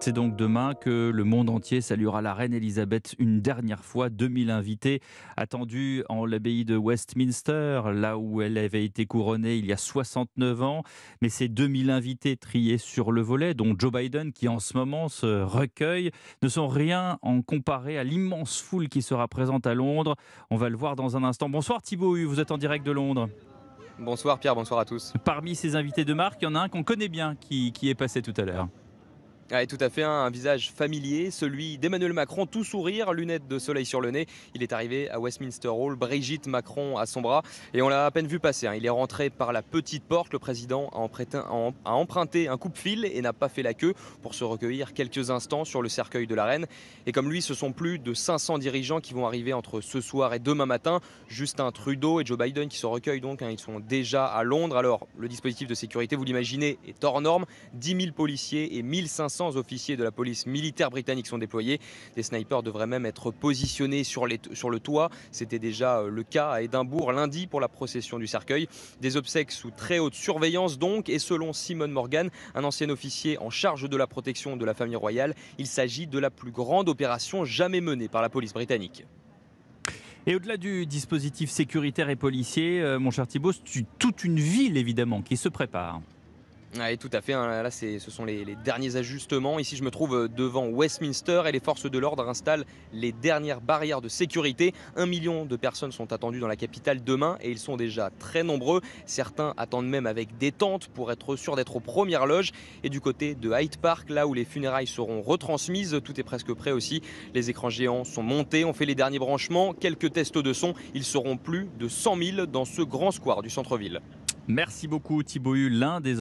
C'est donc demain que le monde entier saluera la reine Elisabeth une dernière fois. 2000 invités attendus en l'abbaye de Westminster, là où elle avait été couronnée il y a 69 ans. Mais ces 2000 invités triés sur le volet, dont Joe Biden qui en ce moment se recueille, ne sont rien en comparé à l'immense foule qui sera présente à Londres. On va le voir dans un instant. Bonsoir Thibault, vous êtes en direct de Londres. Bonsoir Pierre, bonsoir à tous. Parmi ces invités de marque, il y en a un qu'on connaît bien qui est passé tout à l'heure. Ah, tout à fait hein, un, visage familier, celui d'Emmanuel Macron, tout sourire, lunettes de soleil sur le nez. Il est arrivé à Westminster Hall, Brigitte Macron à son bras, et on l'a à peine vu passer. Hein. Il est rentré par la petite porte, le président a, emprunté, a emprunté un coupe-fil et n'a pas fait la queue pour se recueillir quelques instants sur le cercueil de la reine. Et comme lui, ce sont plus de 500 dirigeants qui vont arriver entre ce soir et demain matin. Justin Trudeau et Joe Biden qui se recueillent donc, hein. ils sont déjà à Londres. Alors, le dispositif de sécurité, vous l'imaginez, est hors norme. 10 000 policiers et 1500 officiers de la police militaire britannique sont déployés. Des snipers devraient même être positionnés sur, sur le toit. C'était déjà euh, le cas à Édimbourg lundi pour la procession du cercueil. Des obsèques sous très haute surveillance donc, et selon Simon Morgan, un ancien officier en charge de la protection de la famille royale, il s'agit de la plus grande opération jamais menée par la police britannique. Et au-delà du dispositif sécuritaire et policier, euh, mon cher Thibault, c'est toute une ville évidemment qui se prépare tout à fait. Hein. Là, ce sont les, derniers ajustements. Ici, je me trouve euh, devant Westminster et les forces de l'ordre installent les dernières barrières de sécurité. Un million de personnes sont attendues dans la capitale demain et ils sont déjà très nombreux. Certains attendent même avec des tentes pour être sûr d'être aux premières loges. Et du côté de Hyde Park, là où les funérailles seront retransmises, tout est presque prêt aussi. Les écrans géants sont montés, on fait les derniers branchements, quelques tests de son. Ils seront plus de 100 000 dans ce grand square du centre-ville. Merci beaucoup Thibault, l'un des